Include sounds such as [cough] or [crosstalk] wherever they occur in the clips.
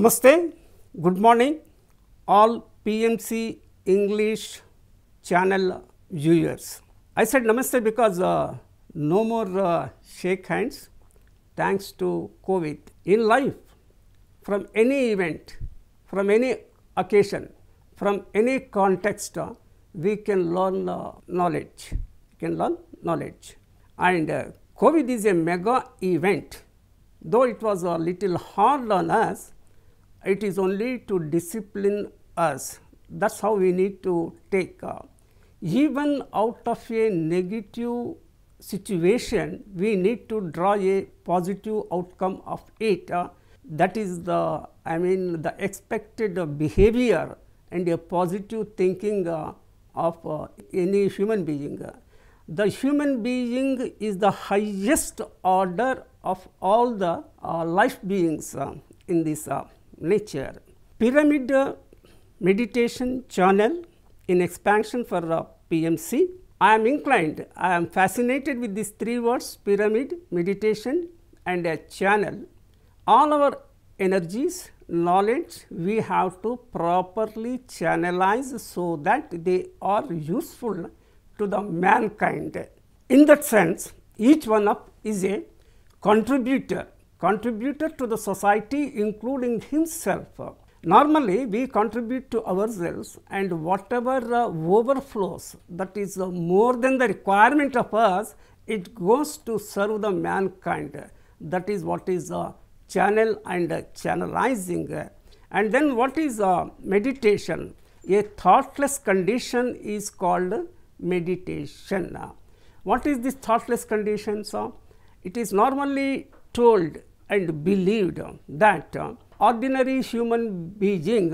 Namaste, good morning all PMC English channel viewers. I said namaste because uh, no more uh, shake hands thanks to COVID. In life, from any event, from any occasion, from any context, uh, we can learn uh, knowledge. We can learn knowledge. And uh, COVID is a mega event, though it was a little hard on us it is only to discipline us. That's how we need to take. Uh, even out of a negative situation, we need to draw a positive outcome of it. Uh, that is the, I mean, the expected behavior and a positive thinking uh, of uh, any human being. The human being is the highest order of all the uh, life beings uh, in this uh, nature. Pyramid uh, meditation channel in expansion for uh, PMC. I am inclined, I am fascinated with these three words pyramid, meditation, and a channel. All our energies, knowledge, we have to properly channelize so that they are useful to the mankind. In that sense, each one of is a contributor contributed to the society including himself. Normally, we contribute to ourselves and whatever uh, overflows that is uh, more than the requirement of us, it goes to serve the mankind. That is what is uh, channel and channelizing. And then what is uh, meditation? A thoughtless condition is called meditation. What is this thoughtless condition? So, it is normally told and believed that ordinary human being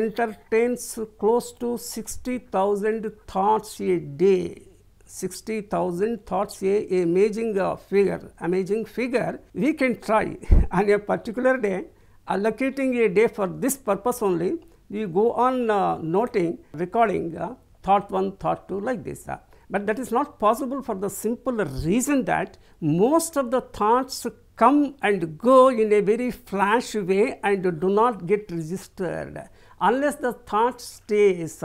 entertains close to 60,000 thoughts a day. 60,000 thoughts a amazing uh, figure, amazing figure. We can try [laughs] on a particular day, allocating a day for this purpose only, we go on uh, noting, recording uh, thought 1, thought 2 like this. Uh. But that is not possible for the simple reason that most of the thoughts come and go in a very flash way and do not get registered unless the thought stays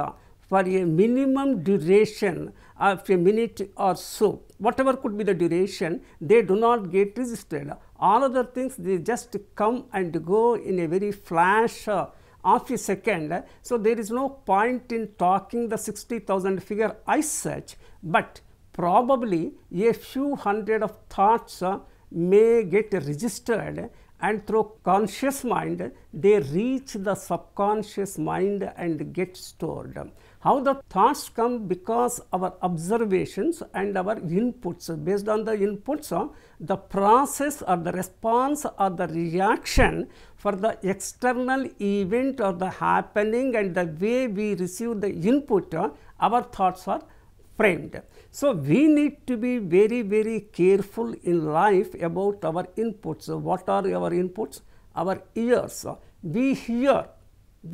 for a minimum duration of a minute or so whatever could be the duration they do not get registered all other things they just come and go in a very flash of a second so there is no point in talking the 60000 figure as such but probably a few hundred of thoughts may get registered and through conscious mind they reach the subconscious mind and get stored. How the thoughts come because our observations and our inputs based on the inputs uh, the process or the response or the reaction for the external event or the happening and the way we receive the input uh, our thoughts are framed. So, we need to be very, very careful in life about our inputs. What are our inputs? Our ears. We hear.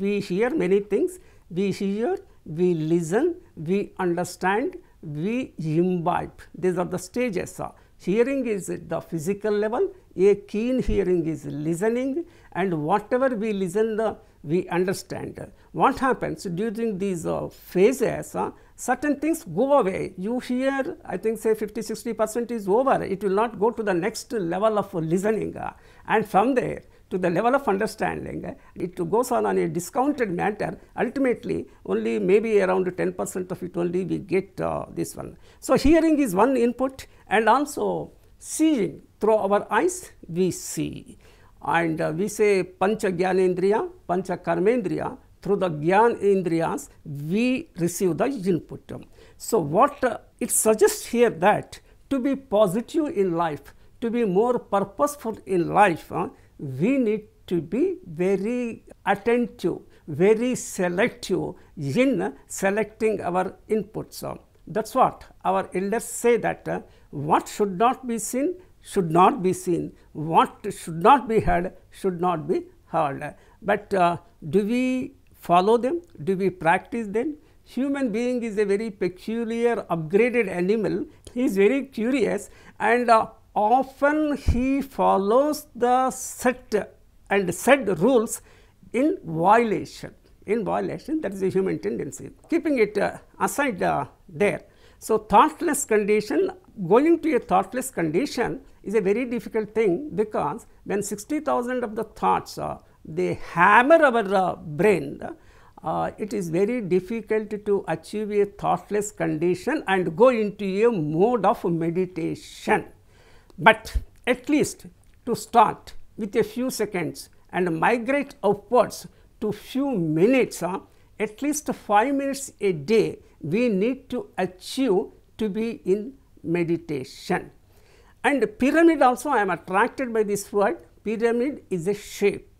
We hear many things. We hear, we listen, we understand, we imbibe. These are the stages. Hearing is at the physical level, a keen hearing is listening and whatever we listen the we understand. What happens during these uh, phases, uh, certain things go away. You hear, I think say 50-60% is over. It will not go to the next level of listening. Uh, and from there, to the level of understanding, it goes on on a discounted matter. Ultimately, only maybe around 10% of it only we get uh, this one. So hearing is one input and also seeing through our eyes we see. And uh, we say pancha gyanendriya, pancha karmendriya, through the gyan indriyas, we receive the input. So, what uh, it suggests here that to be positive in life, to be more purposeful in life, uh, we need to be very attentive, very selective in selecting our inputs. That's what our elders say that uh, what should not be seen should not be seen, what should not be heard should not be heard. But uh, do we follow them? Do we practice them? Human being is a very peculiar upgraded animal. He is very curious and uh, often he follows the set and said rules in violation. In violation, that is a human tendency. Keeping it uh, aside uh, there. So, thoughtless condition going to a thoughtless condition is a very difficult thing because when 60,000 of the thoughts uh, they hammer our uh, brain, uh, it is very difficult to achieve a thoughtless condition and go into a mode of meditation. But at least to start with a few seconds and migrate upwards to few minutes, uh, at least 5 minutes a day, we need to achieve to be in meditation. And pyramid also I am attracted by this word. Pyramid is a shape.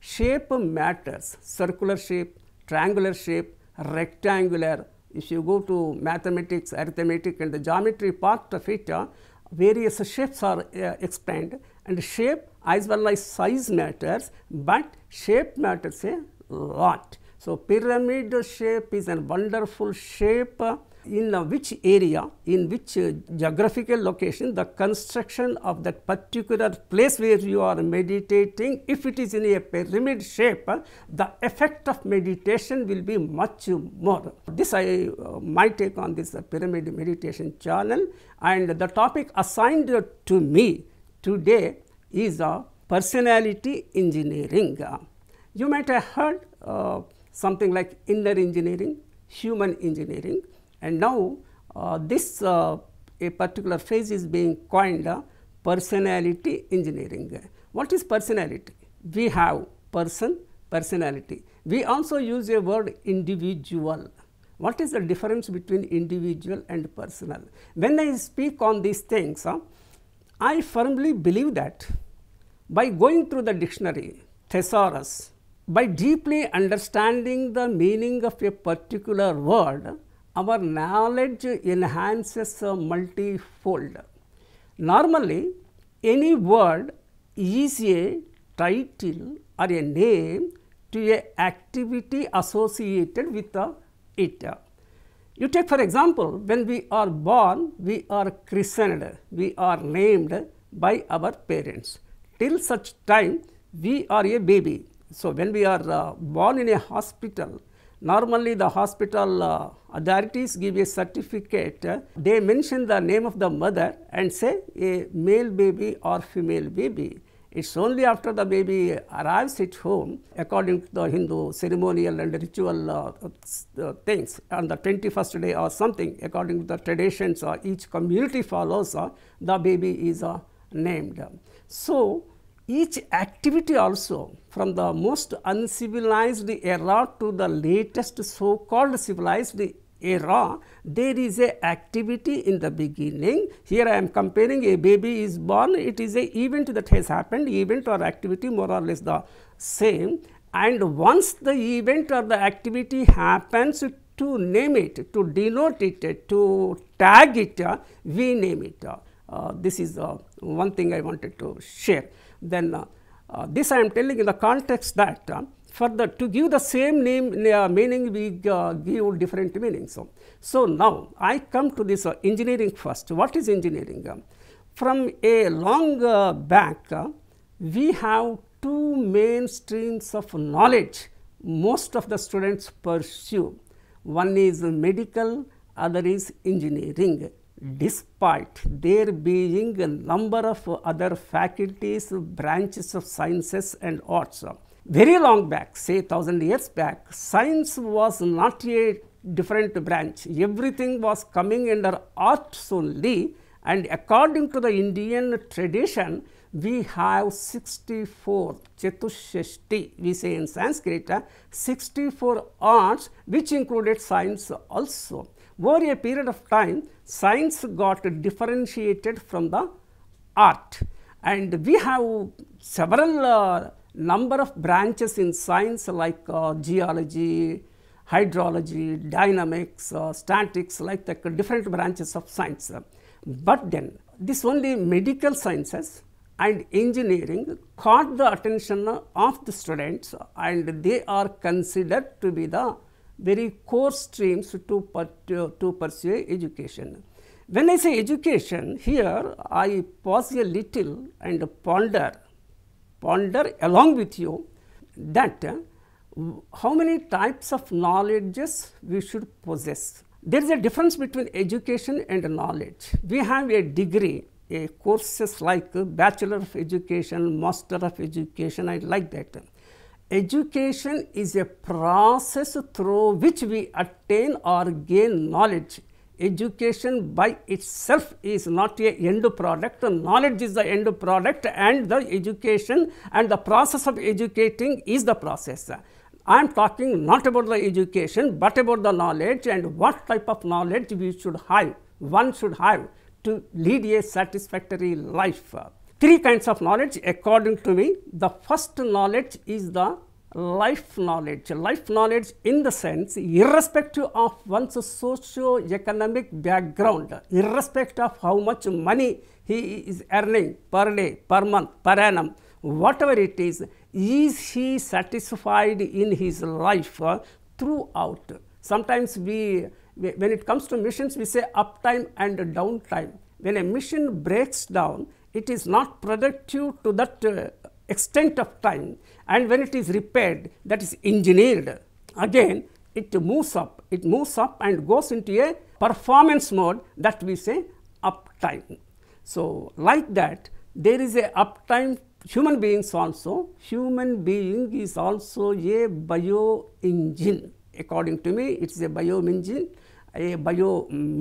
Shape matters. Circular shape, triangular shape, rectangular. If you go to mathematics, arithmetic and the geometry part of it, uh, various shapes are uh, explained and shape as well as size matters, but shape matters a lot. So, pyramid shape is a wonderful shape in which area, in which uh, geographical location, the construction of that particular place where you are meditating, if it is in a pyramid shape, uh, the effect of meditation will be much more. This I uh, my take on this pyramid meditation channel and the topic assigned to me today is uh, personality engineering. You might have heard uh, something like inner engineering, human engineering. And now uh, this uh, a particular phrase is being coined uh, personality engineering. What is personality? We have person, personality. We also use a word individual. What is the difference between individual and personal? When I speak on these things, uh, I firmly believe that by going through the dictionary, thesaurus, by deeply understanding the meaning of a particular word, our knowledge enhances multifold. Normally, any word is a title or a name to a activity associated with it. You take for example, when we are born, we are christened, we are named by our parents. Till such time, we are a baby. So, when we are uh, born in a hospital, Normally, the hospital uh, authorities give a certificate. They mention the name of the mother and say a male baby or female baby. It's only after the baby arrives at home, according to the Hindu ceremonial and ritual uh, uh things, on the 21st day or something, according to the traditions uh, each community follows, uh, the baby is uh, named. So, each activity also from the most uncivilized era to the latest so called civilized era there is a activity in the beginning here i am comparing a baby is born it is a event that has happened event or activity more or less the same and once the event or the activity happens to name it to denote it to tag it we name it uh, this is uh, one thing i wanted to share then uh, uh, this I am telling in the context that uh, further to give the same name meaning we give different meanings. So, so, now I come to this engineering first. What is engineering? From a long back, we have two main streams of knowledge most of the students pursue. One is medical, other is engineering despite there being a number of other faculties, branches of sciences and arts. Very long back, say thousand years back, science was not a different branch. Everything was coming under arts only and according to the Indian tradition, we have 64 chatushashti we say in sanskrit 64 arts which included science also over a period of time, science got differentiated from the art and we have several uh, number of branches in science like uh, geology, hydrology, dynamics, uh, statics like the different branches of science. But then this only medical sciences and engineering caught the attention of the students and they are considered to be the very core streams to, to pursue education. When I say education, here I pause a little and ponder, ponder along with you that uh, how many types of knowledges we should possess. There is a difference between education and knowledge. We have a degree, a courses like Bachelor of Education, Master of Education, I like that. Education is a process through which we attain or gain knowledge. Education by itself is not a end product. Knowledge is the end product and the education and the process of educating is the process. I am talking not about the education but about the knowledge and what type of knowledge we should have, one should have to lead a satisfactory life three kinds of knowledge according to me. The first knowledge is the life knowledge. Life knowledge in the sense irrespective of one's socio-economic background, irrespective of how much money he is earning per day, per month, per annum, whatever it is, is he satisfied in his life uh, throughout? Sometimes we, when it comes to missions, we say uptime and downtime. When a mission breaks down, it is not productive to that uh, extent of time and when it is repaired that is engineered again it moves up it moves up and goes into a performance mode that we say uptime so like that there is a uptime human beings also human being is also a bio engine according to me it is a bio engine a bio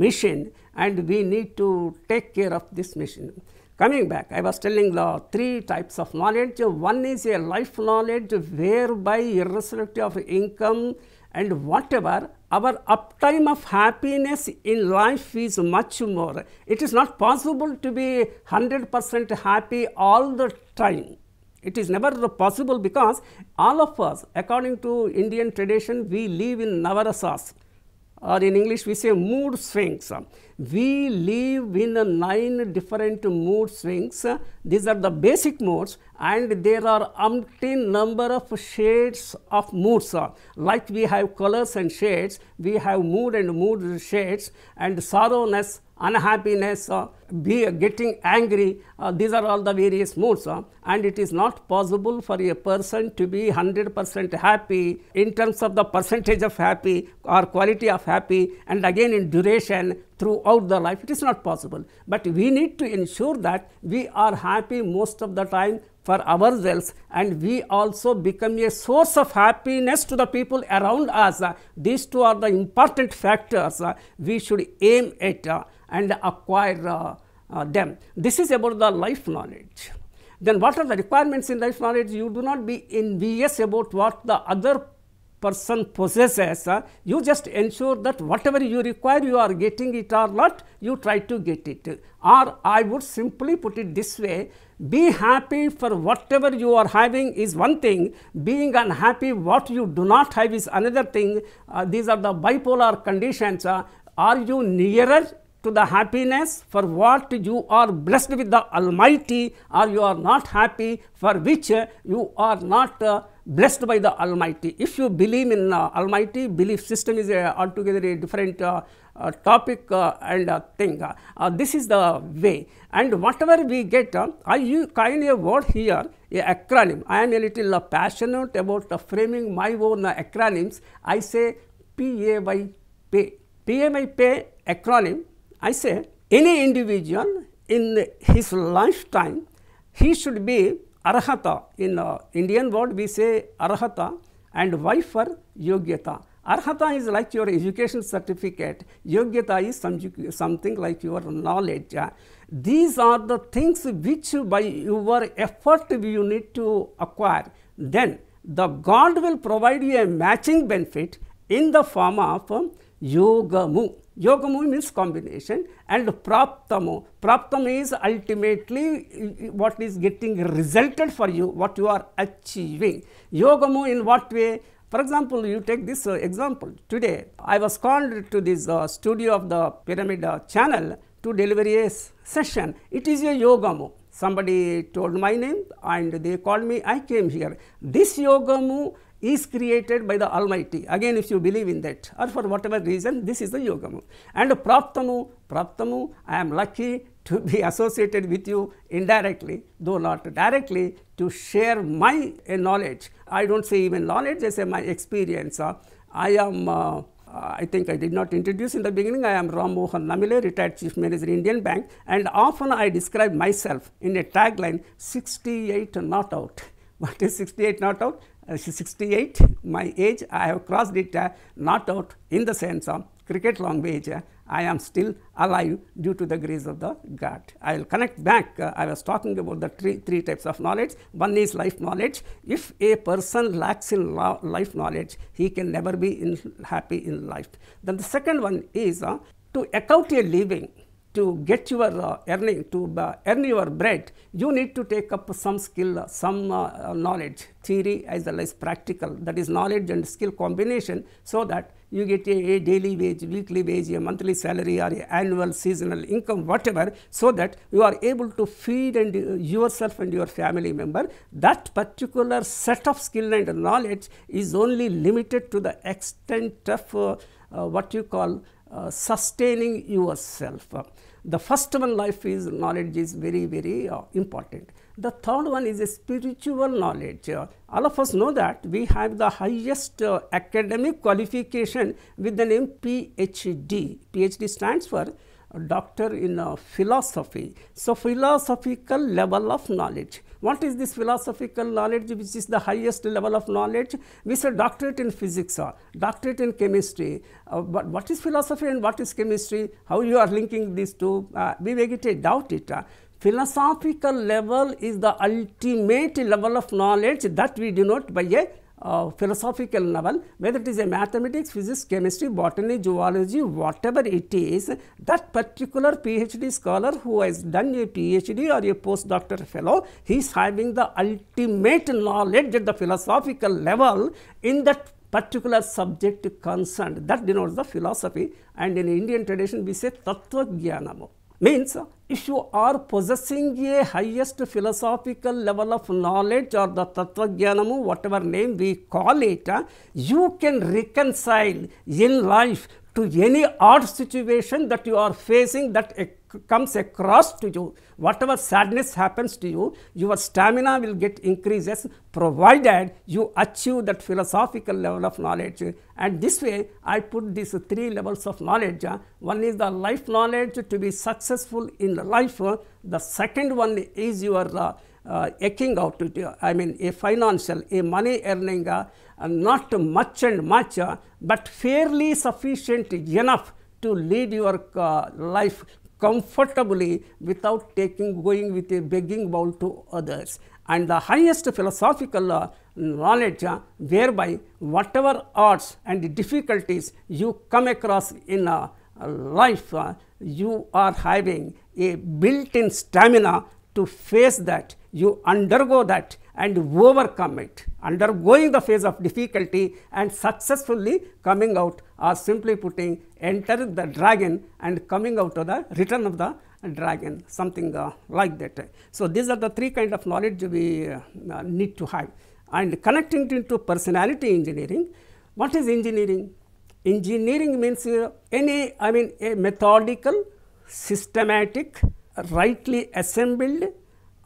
machine and we need to take care of this machine Coming back, I was telling the three types of knowledge. One is a life knowledge whereby irrespective of income and whatever, our uptime of happiness in life is much more. It is not possible to be 100% happy all the time. It is never possible because all of us, according to Indian tradition, we live in Navarasas or in English we say mood swings we live in nine different mood swings. These are the basic modes and there are umpteen number of shades of moods. Like we have colors and shades, we have mood and mood shades and sorrowness, unhappiness, uh, be, uh, getting angry, uh, these are all the various moods. and it is not possible for a person to be 100% happy in terms of the percentage of happy or quality of happy and again in duration throughout the life. It is not possible. But we need to ensure that we are happy most of the time for ourselves and we also become a source of happiness to the people around us. These two are the important factors we should aim at and acquire uh, them. This is about the life knowledge. Then what are the requirements in life knowledge? You do not be envious about what the other person possesses, uh, you just ensure that whatever you require, you are getting it or not, you try to get it. Or I would simply put it this way, be happy for whatever you are having is one thing, being unhappy what you do not have is another thing. Uh, these are the bipolar conditions. Uh, are you nearer to the happiness for what you are blessed with the Almighty or you are not happy for which you are not uh, blessed by the Almighty. If you believe in uh, Almighty, belief system is uh, altogether a different uh, uh topic uh, and uh, thing. this is the way. And whatever we get, I use kind of a word here, a acronym. I am a little passionate about framing my own acronyms. I say PAY pay. pay acronym. I say any individual in his lifetime, he should be arhata. In uh, Indian word, we say arhata and wife for yogyata. Arhata is like your education certificate. Yogyata is some, something like your knowledge. These are the things which by your effort you need to acquire. Then the God will provide you a matching benefit in the form of Yogamu, Yogamu means combination and praptamo. Praptam is ultimately what is getting resulted for you, what you are achieving. Yogamu in what way? For example, you take this uh, example. Today, I was called to this uh, studio of the Pyramid uh, channel to deliver a session. It is a Yogamu somebody told my name and they called me, I came here. This yogamu is created by the Almighty. Again, if you believe in that or for whatever reason, this is the yogamu. And praptamu, praptamu, I am lucky to be [laughs] associated with you indirectly, though not directly, to share my uh, knowledge. I don't say even knowledge, I say my experience. Uh, I am uh, I think I did not introduce in the beginning. I am Ram Mohan Namile, retired Chief Manager, Indian Bank, and often I describe myself in a tagline 68 not out. [laughs] What is 68 not out? Uh, 68, my age, I have crossed it uh, not out in the sense of cricket long Uh, I am still alive due to the grace of the God. I will connect back. Uh, I was talking about the three, three types of knowledge. One is life knowledge. If a person lacks in life knowledge, he can never be in happy in life. Then the second one is uh, to account a living to get your uh, earning, to uh, earn your bread, you need to take up some skill, some uh, knowledge, theory as well as practical, that is knowledge and skill combination so that you get a, a, daily wage, weekly wage, a monthly salary or a annual seasonal income, whatever, so that you are able to feed and uh, yourself and your family member. That particular set of skill and knowledge is only limited to the extent of uh, uh, what you call uh, sustaining yourself. The first one life is knowledge is very, very uh, important. The third one is a spiritual knowledge. Uh, all of us know that we have the highest uh, academic qualification with the name PhD. PhD stands for doctor in uh, philosophy. So philosophical level of knowledge. What is this philosophical knowledge which is the highest level of knowledge? We say doctorate in physics or doctorate in chemistry. Uh, but what is philosophy and what is chemistry? How you are linking these two? Uh, we a doubt it. Uh, philosophical level is the ultimate level of knowledge that we denote by a uh, philosophical level, whether it is a mathematics, physics, chemistry, botany, zoology, whatever it is, that particular PhD scholar who has done a PhD or a postdoctoral fellow, he is having the ultimate knowledge at the philosophical level in that particular subject concerned. That denotes the philosophy and in Indian tradition we say Tattva Gyanamu means if you are possessing a highest philosophical level of knowledge or the tattvajnanamu whatever name we call it you can reconcile in life to any odd situation that you are facing that comes across to you whatever sadness happens to you, your stamina will get increases provided you achieve that philosophical level of knowledge. And this way, I put these three levels of knowledge. One is the life knowledge to be successful in life. The second one is your uh, uh, eking out, I mean a financial, a money earning, uh, not much and much, uh, but fairly sufficient enough to lead your uh, life comfortably without taking, going with a begging bowl to others. And the highest philosophical uh, knowledge uh, whereby whatever odds and difficulties you come across in a uh, life, you are having a built-in stamina to face that, you undergo that and overcome it, undergoing the phase of difficulty and successfully coming out or simply putting enter the dragon and coming out of the return of the dragon, something uh, like that. So, these are the three kind of knowledge we uh, need to have and connecting it into personality engineering. What is engineering? Engineering means uh, any, I mean a methodical, systematic, rightly assembled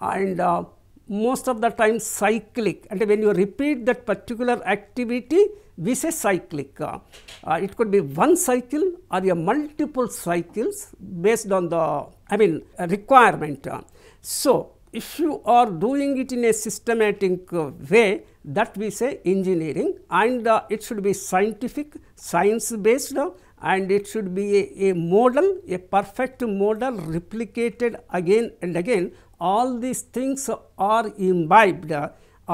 and uh, most of the time cyclic and when you repeat that particular activity we say cyclic. Uh, uh, it could be one cycle or a multiple cycles based on the I mean uh, requirement. Uh, so, if you are doing it in a systematic uh, way that we say engineering and it should be scientific, science based and it should be a, a, model, a perfect model replicated again and again all these things are imbibed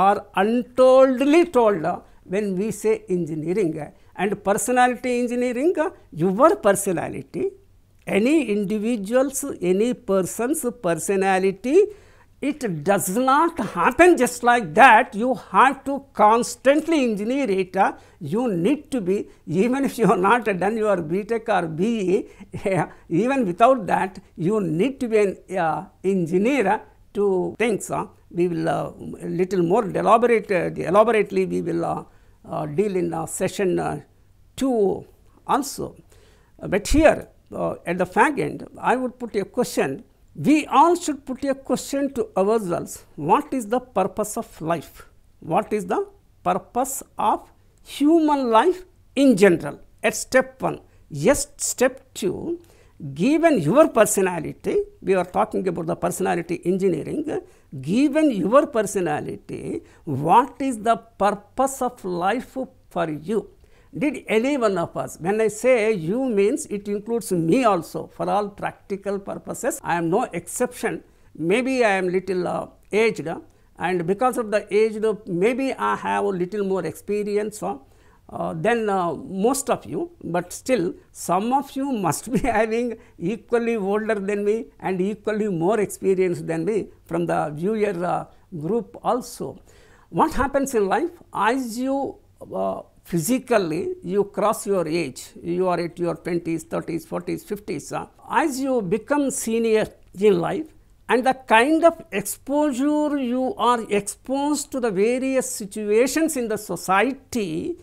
or untoldly told when we say engineering. And personality engineering, your personality, any individual's, any person's personality it does not happen just like that. You have to constantly engineer it. Uh, you need to be, even if you are not done your BTEC or BE, even without that, you need to be an uh, engineer uh, to think. So. Uh. We will uh, little more elaborate, uh, elaborately we will uh, deal in session 2 also. but here at the fag end, I would put a question we all should put a question to ourselves what is the purpose of life? What is the purpose of human life in general? At step 1. Yes, step 2 given your personality, we are talking about the personality engineering, given your personality, what is the purpose of life for you? Did any one of us, when I say you means it includes me also for all practical purposes, I am no exception. Maybe I am little uh, aged and because of the age, maybe I have a little more experience uh, uh, than uh, most of you, but still some of you must be [laughs] having equally older than me and equally more experience than me from the viewer uh, group also. What happens in life as you uh, physically you cross your age, you are at your 20s, 30s, 40s, 50s. As you become senior in life, and the kind of exposure you are exposed to the various situations in the society,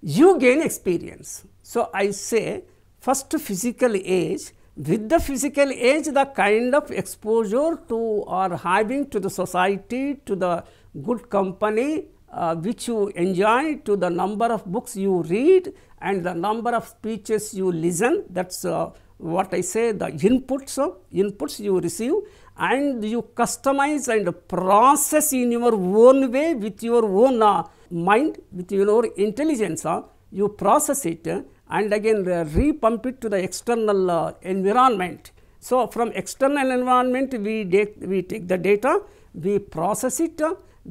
you gain experience. So, I say first physical age, with the physical age, the kind of exposure to or having to the society, to the good company, uh, which you enjoy to the number of books you read and the number of speeches you listen that is uh, what I say the inputs uh, inputs you receive and you customize and process in your own way with your own uh, mind with your intelligence uh, you process it uh, and again repump it to the external environment. So, from external environment we, we take the data, we process it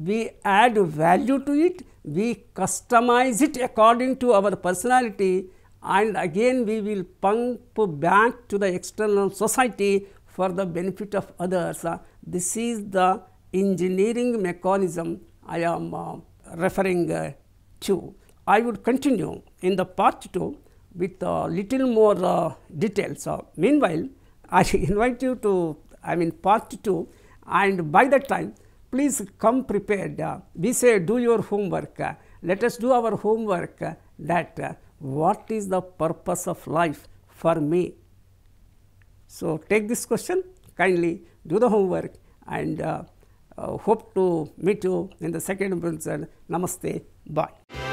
we add value to it, we customize it according to our personality and again we will pump back to the external society for the benefit of others. Uh, this is the engineering mechanism I am uh, referring uh, to. I would continue in the part 2 with uh, little more uh, details. Uh, meanwhile, [laughs] I invite you to, I mean part 2 and by that time please come prepared. we say do your homework. let us do our homework that what is the purpose of life for me? So, take this question kindly, do the homework and uh, hope to meet you in the second episode. Namaste. Bye.